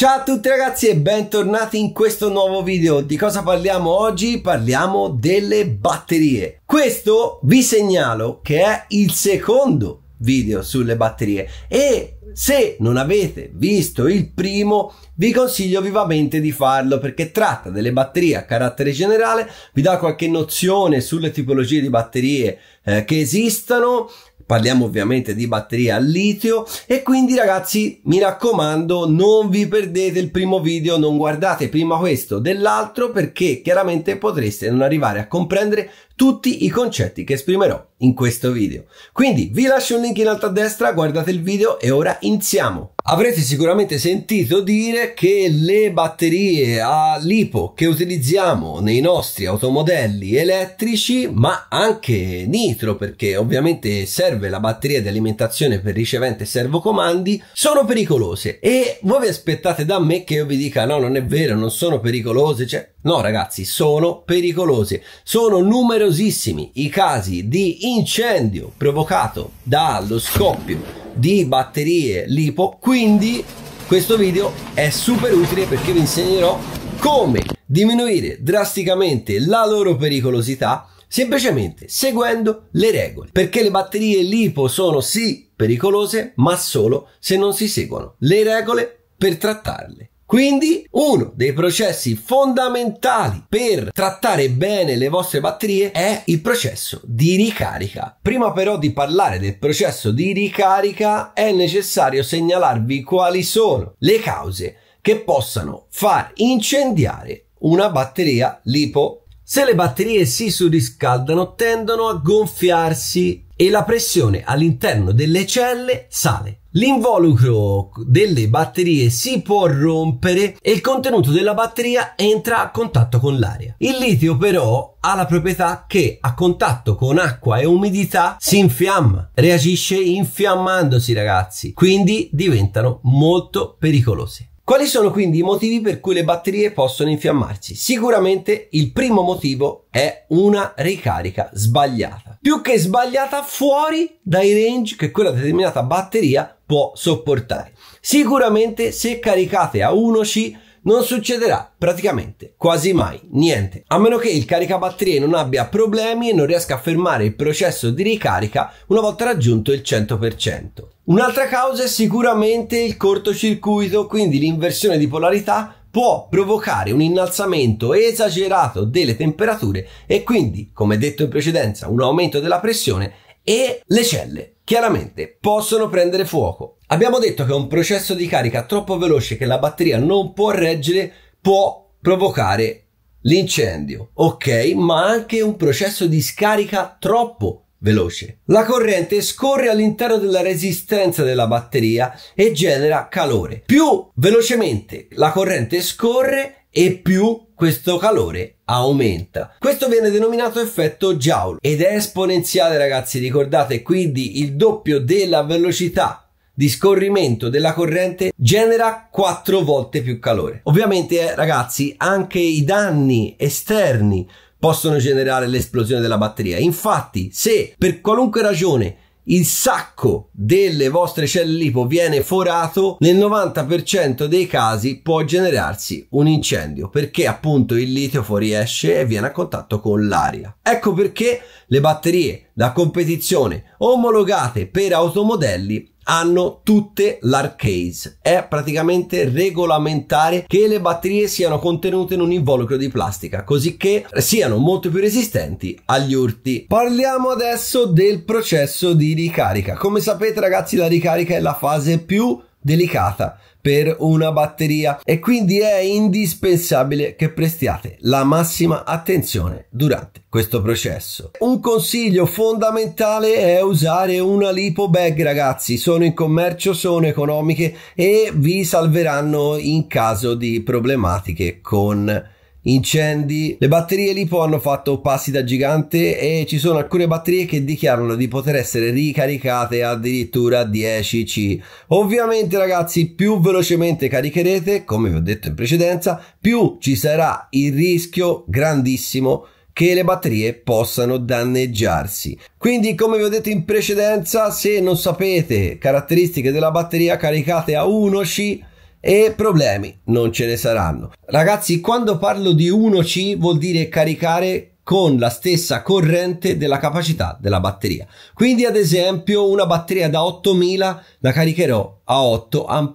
Ciao a tutti ragazzi e bentornati in questo nuovo video. Di cosa parliamo oggi? Parliamo delle batterie. Questo vi segnalo che è il secondo video sulle batterie e se non avete visto il primo vi consiglio vivamente di farlo perché tratta delle batterie a carattere generale, vi dà qualche nozione sulle tipologie di batterie eh, che esistono parliamo ovviamente di batteria al litio e quindi ragazzi mi raccomando non vi perdete il primo video non guardate prima questo dell'altro perché chiaramente potreste non arrivare a comprendere tutti i concetti che esprimerò in questo video. Quindi vi lascio un link in alto a destra, guardate il video e ora iniziamo. Avrete sicuramente sentito dire che le batterie a lipo che utilizziamo nei nostri automodelli elettrici, ma anche nitro, perché ovviamente serve la batteria di alimentazione per ricevente servocomandi, sono pericolose. E voi vi aspettate da me che io vi dica no, non è vero, non sono pericolose, cioè No ragazzi, sono pericolosi. Sono numerosissimi i casi di incendio provocato dallo scoppio di batterie lipo, quindi questo video è super utile perché vi insegnerò come diminuire drasticamente la loro pericolosità semplicemente seguendo le regole, perché le batterie lipo sono sì pericolose, ma solo se non si seguono le regole per trattarle. Quindi uno dei processi fondamentali per trattare bene le vostre batterie è il processo di ricarica. Prima però di parlare del processo di ricarica è necessario segnalarvi quali sono le cause che possano far incendiare una batteria lipo. Se le batterie si surriscaldano tendono a gonfiarsi e la pressione all'interno delle celle sale. L'involucro delle batterie si può rompere e il contenuto della batteria entra a contatto con l'aria. Il litio però ha la proprietà che a contatto con acqua e umidità si infiamma, reagisce infiammandosi ragazzi, quindi diventano molto pericolose. Quali sono quindi i motivi per cui le batterie possono infiammarsi? Sicuramente il primo motivo è una ricarica sbagliata. Più che sbagliata fuori dai range che quella determinata batteria può sopportare. Sicuramente se caricate a 1C non succederà praticamente quasi mai niente, a meno che il caricabatterie non abbia problemi e non riesca a fermare il processo di ricarica una volta raggiunto il 100%. Un'altra causa è sicuramente il cortocircuito, quindi l'inversione di polarità può provocare un innalzamento esagerato delle temperature e quindi, come detto in precedenza, un aumento della pressione e le celle chiaramente possono prendere fuoco. Abbiamo detto che un processo di carica troppo veloce che la batteria non può reggere può provocare l'incendio, ok? Ma anche un processo di scarica troppo veloce. La corrente scorre all'interno della resistenza della batteria e genera calore. Più velocemente la corrente scorre, e più questo calore aumenta. Questo viene denominato effetto Joule ed è esponenziale ragazzi, ricordate quindi il doppio della velocità di scorrimento della corrente genera quattro volte più calore. Ovviamente eh, ragazzi anche i danni esterni possono generare l'esplosione della batteria. Infatti se per qualunque ragione il sacco delle vostre celle lipo viene forato, nel 90% dei casi può generarsi un incendio perché appunto il litio fuoriesce e viene a contatto con l'aria. Ecco perché le batterie da competizione omologate per automodelli hanno tutte l'arcase. È praticamente regolamentare che le batterie siano contenute in un involucro di plastica, così che siano molto più resistenti agli urti. Parliamo adesso del processo di ricarica. Come sapete ragazzi la ricarica è la fase più delicata per una batteria e quindi è indispensabile che prestiate la massima attenzione durante questo processo. Un consiglio fondamentale è usare una lipo bag ragazzi, sono in commercio, sono economiche e vi salveranno in caso di problematiche con incendi. Le batterie lipo hanno fatto passi da gigante e ci sono alcune batterie che dichiarano di poter essere ricaricate addirittura 10C. Ovviamente ragazzi, più velocemente caricherete, come vi ho detto in precedenza, più ci sarà il rischio grandissimo che le batterie possano danneggiarsi. Quindi, come vi ho detto in precedenza, se non sapete caratteristiche della batteria, caricate a 1C e problemi non ce ne saranno. Ragazzi, quando parlo di 1C vuol dire caricare con la stessa corrente della capacità della batteria. Quindi ad esempio una batteria da 8000 la caricherò a 8 A,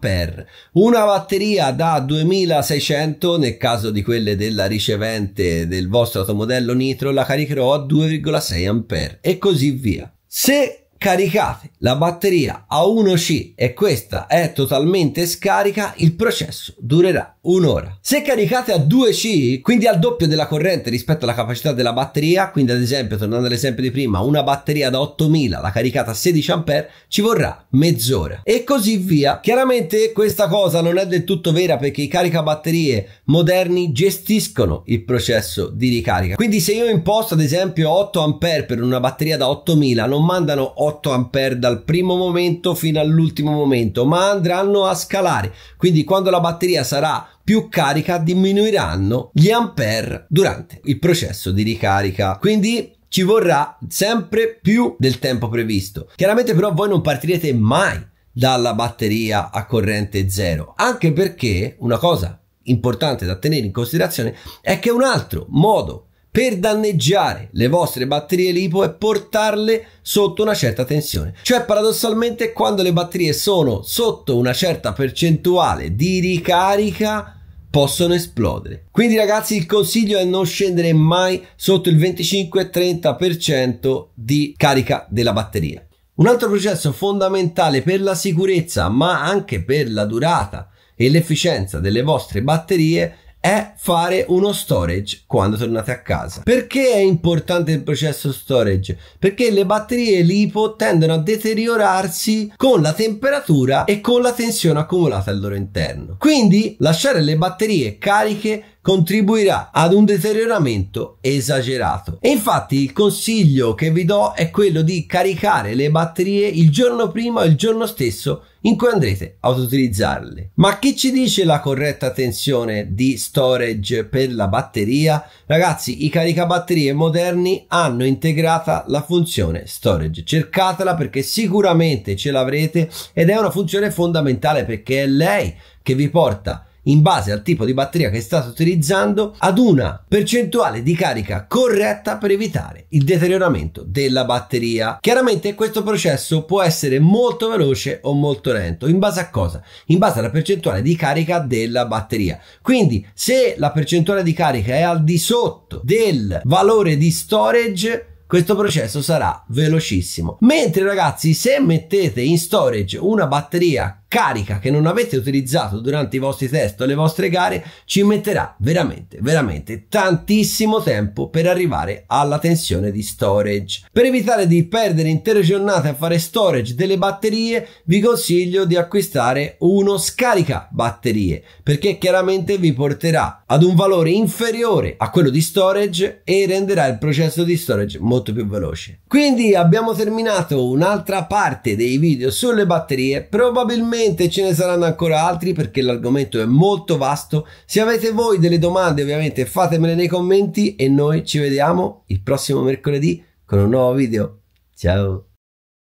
una batteria da 2600 nel caso di quelle della ricevente del vostro automodello nitro la caricherò a 2,6 A e così via. Se caricate la batteria a 1C e questa è totalmente scarica, il processo durerà un'ora. Se caricate a 2C, quindi al doppio della corrente rispetto alla capacità della batteria, quindi ad esempio, tornando all'esempio di prima, una batteria da 8000, la caricata a 16 A, ci vorrà mezz'ora. E così via. Chiaramente questa cosa non è del tutto vera perché i caricabatterie moderni gestiscono il processo di ricarica. Quindi se io imposto ad esempio 8 A per una batteria da 8000, non mandano 8 8 ampere dal primo momento fino all'ultimo momento, ma andranno a scalare. Quindi quando la batteria sarà più carica diminuiranno gli ampere durante il processo di ricarica. Quindi ci vorrà sempre più del tempo previsto. Chiaramente però voi non partirete mai dalla batteria a corrente zero, anche perché una cosa importante da tenere in considerazione è che un altro modo per danneggiare le vostre batterie lipo e portarle sotto una certa tensione. Cioè paradossalmente quando le batterie sono sotto una certa percentuale di ricarica possono esplodere. Quindi ragazzi il consiglio è non scendere mai sotto il 25-30% di carica della batteria. Un altro processo fondamentale per la sicurezza ma anche per la durata e l'efficienza delle vostre batterie è fare uno storage quando tornate a casa. Perché è importante il processo storage? Perché le batterie LiPo tendono a deteriorarsi con la temperatura e con la tensione accumulata al loro interno. Quindi lasciare le batterie cariche contribuirà ad un deterioramento esagerato. E infatti il consiglio che vi do è quello di caricare le batterie il giorno prima o il giorno stesso in cui andrete ad utilizzarle. Ma chi ci dice la corretta tensione di storage per la batteria? Ragazzi, i caricabatterie moderni hanno integrata la funzione storage. Cercatela perché sicuramente ce l'avrete ed è una funzione fondamentale perché è lei che vi porta in base al tipo di batteria che state utilizzando ad una percentuale di carica corretta per evitare il deterioramento della batteria. Chiaramente questo processo può essere molto veloce o molto lento, in base a cosa? In base alla percentuale di carica della batteria. Quindi se la percentuale di carica è al di sotto del valore di storage questo processo sarà velocissimo. Mentre ragazzi, se mettete in storage una batteria carica che non avete utilizzato durante i vostri test o le vostre gare ci metterà veramente, veramente tantissimo tempo per arrivare alla tensione di storage. Per evitare di perdere intere giornate a fare storage delle batterie, vi consiglio di acquistare uno scarica batterie perché chiaramente vi porterà ad un valore inferiore a quello di storage e renderà il processo di storage molto più veloce. Quindi abbiamo terminato un'altra parte dei video sulle batterie, probabilmente sicuramente ce ne saranno ancora altri perché l'argomento è molto vasto. Se avete voi delle domande ovviamente fatemele nei commenti e noi ci vediamo il prossimo mercoledì con un nuovo video. Ciao!